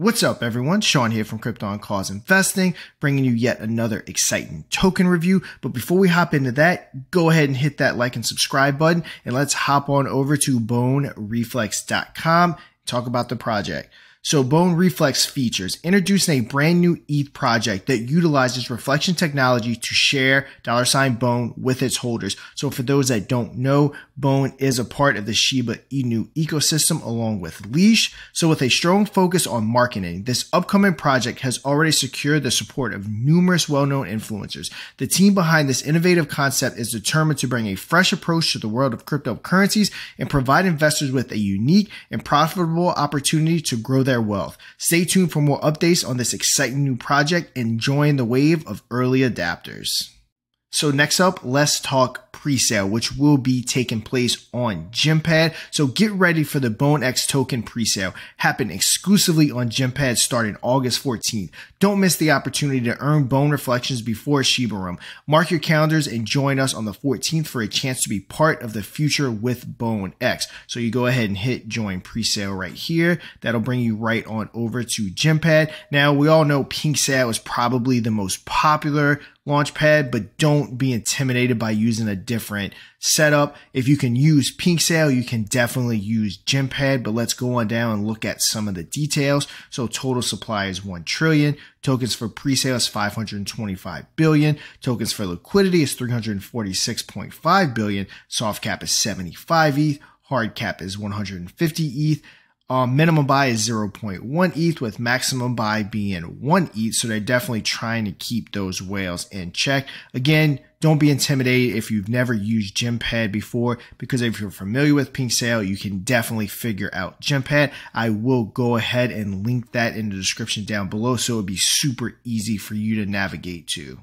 What's up, everyone? Sean here from Crypto on Cause Investing, bringing you yet another exciting token review. But before we hop into that, go ahead and hit that like and subscribe button, and let's hop on over to bonereflex.com talk about the project. So Bone Reflex Features, introducing a brand new ETH project that utilizes reflection technology to share dollar sign Bone with its holders. So for those that don't know, Bone is a part of the Shiba Inu ecosystem along with Leash. So with a strong focus on marketing, this upcoming project has already secured the support of numerous well-known influencers. The team behind this innovative concept is determined to bring a fresh approach to the world of cryptocurrencies and provide investors with a unique and profitable opportunity to grow their wealth. Stay tuned for more updates on this exciting new project and join the wave of early adapters. So next up, let's talk pre-sale, which will be taking place on Gympad. So get ready for the Bone X token pre-sale happen exclusively on Gympad starting August 14th. Don't miss the opportunity to earn bone reflections before Room. Mark your calendars and join us on the 14th for a chance to be part of the future with Bone X. So you go ahead and hit join pre-sale right here. That'll bring you right on over to Gympad. Now we all know Pink Sale is probably the most popular Launchpad, but don't be intimidated by using a different setup. If you can use pink sale, you can definitely use Gempad, but let's go on down and look at some of the details. So total supply is 1 trillion, tokens for presale is 525 billion, tokens for liquidity is 346.5 billion, soft cap is 75 ETH, hard cap is 150 ETH, uh, minimum buy is 0.1 ETH with maximum buy being 1 ETH. So they're definitely trying to keep those whales in check. Again, don't be intimidated if you've never used Gempad before, because if you're familiar with Pink Sale, you can definitely figure out Gempad. I will go ahead and link that in the description down below so it'll be super easy for you to navigate to.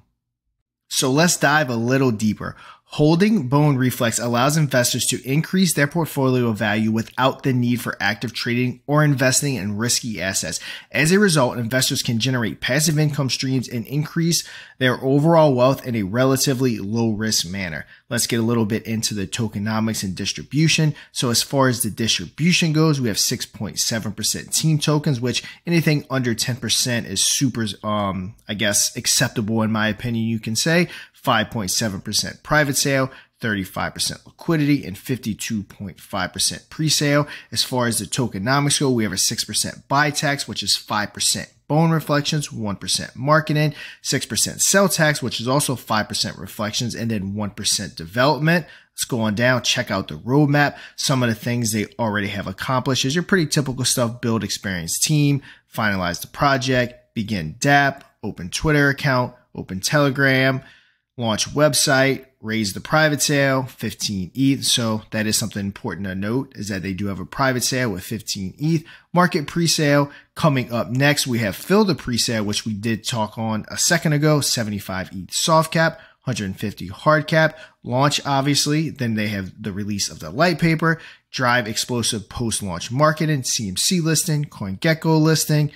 So let's dive a little deeper. Holding Bone Reflex allows investors to increase their portfolio value without the need for active trading or investing in risky assets. As a result, investors can generate passive income streams and increase their overall wealth in a relatively low risk manner. Let's get a little bit into the tokenomics and distribution. So as far as the distribution goes, we have 6.7% team tokens, which anything under 10% is super, um, I guess, acceptable in my opinion, you can say 5.7% private private sale, 35% liquidity, and 52.5% pre sale. As far as the tokenomics go, we have a 6% buy tax, which is 5% bone reflections, 1% marketing, 6% sell tax, which is also 5% reflections, and then 1% development. Let's go on down, check out the roadmap. Some of the things they already have accomplished is your pretty typical stuff build experienced team, finalize the project, begin DAP, open Twitter account, open Telegram, launch website, raised the private sale 15 ETH. So that is something important to note is that they do have a private sale with 15 ETH. Market pre-sale coming up next. We have filled the presale, which we did talk on a second ago, 75 ETH soft cap. 150 hard cap launch obviously then they have the release of the light paper drive explosive post launch marketing cmc listing coingecko listing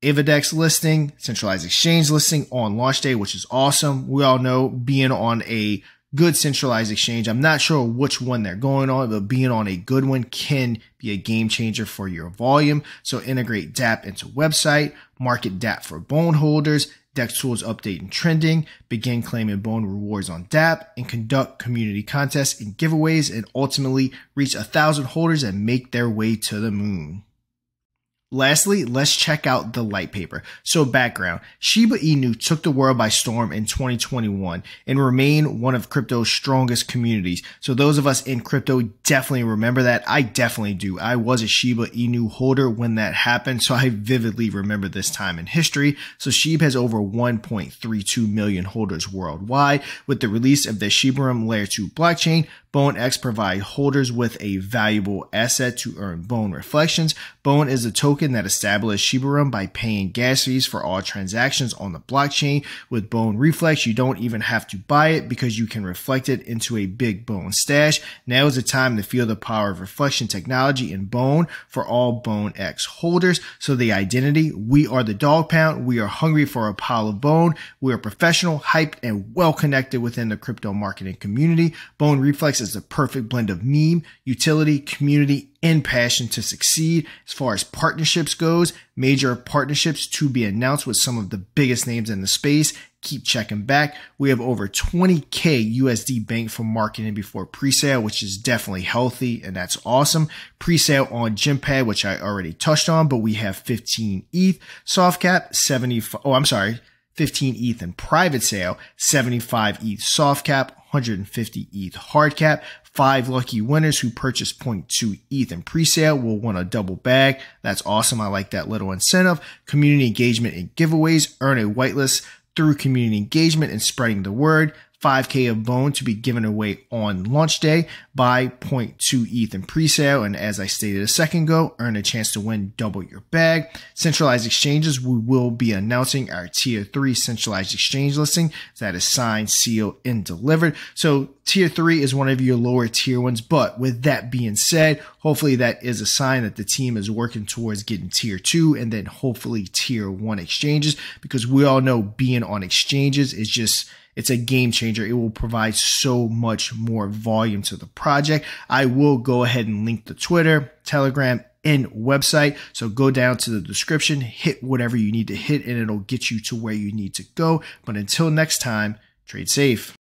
Ivadex listing, centralized exchange listing on launch day, which is awesome. We all know being on a good centralized exchange, I'm not sure which one they're going on, but being on a good one can be a game changer for your volume. So integrate DAP into website, market DAP for bone holders, Dex Tools update and trending, begin claiming bone rewards on DAP, and conduct community contests and giveaways, and ultimately reach a thousand holders and make their way to the moon. Lastly, let's check out the light paper. So background, Shiba Inu took the world by storm in 2021 and remain one of crypto's strongest communities. So those of us in crypto definitely remember that. I definitely do. I was a Shiba Inu holder when that happened. So I vividly remember this time in history. So Shiba has over 1.32 million holders worldwide. With the release of the Shibarum Layer 2 blockchain, BoneX provide holders with a valuable asset to earn Bone reflections. Bone is a token token that established Shibarum by paying gas fees for all transactions on the blockchain. With Bone Reflex, you don't even have to buy it because you can reflect it into a big Bone stash. Now is the time to feel the power of reflection technology in Bone for all Bone X holders. So the identity, we are the dog pound. We are hungry for a pile of bone. We are professional, hyped, and well connected within the crypto marketing community. Bone Reflex is the perfect blend of meme, utility, community, and passion to succeed. As far as partnerships goes, major partnerships to be announced with some of the biggest names in the space. Keep checking back. We have over 20k USD bank for marketing before presale, which is definitely healthy and that's awesome. Presale on Gympad, which I already touched on, but we have 15 ETH, soft cap 75. Oh, I'm sorry. 15 ETH in private sale, 75 ETH soft cap, 150 ETH hard cap. Five lucky winners who purchase 0.2 ETH in presale will win a double bag. That's awesome. I like that little incentive. Community engagement and giveaways. Earn a whitelist through community engagement and spreading the word. 5K of bone to be given away on launch day. Buy 0.2 ETH in presale, and as I stated a second ago, earn a chance to win double your bag. Centralized exchanges, we will be announcing our tier three centralized exchange listing that is signed, sealed, and delivered. So tier three is one of your lower tier ones, but with that being said, hopefully that is a sign that the team is working towards getting tier two and then hopefully tier one exchanges because we all know being on exchanges is just it's a game changer. It will provide so much more volume to the project. I will go ahead and link the Twitter, Telegram, and website. So go down to the description, hit whatever you need to hit, and it'll get you to where you need to go. But until next time, trade safe.